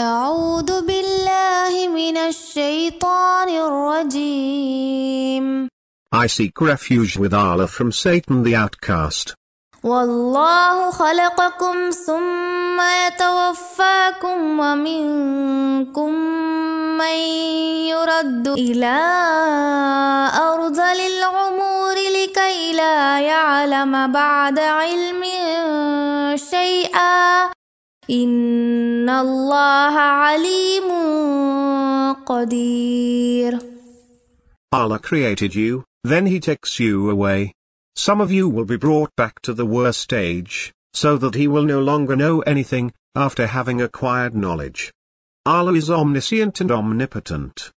أعوذ بالله من الشيطان الرجيم I seek refuge with Allah from Satan the outcast. والله خلقكم ثم يتوفاكم ومنكم من يرد إلى أَرْضِ العمور لكي لا يعلم بعد علم إن الله عليم قدير Allah created you, then he takes you away. Some of you will be brought back to the worst age, so that he will no longer know anything, after having acquired knowledge. Allah is omniscient and omnipotent.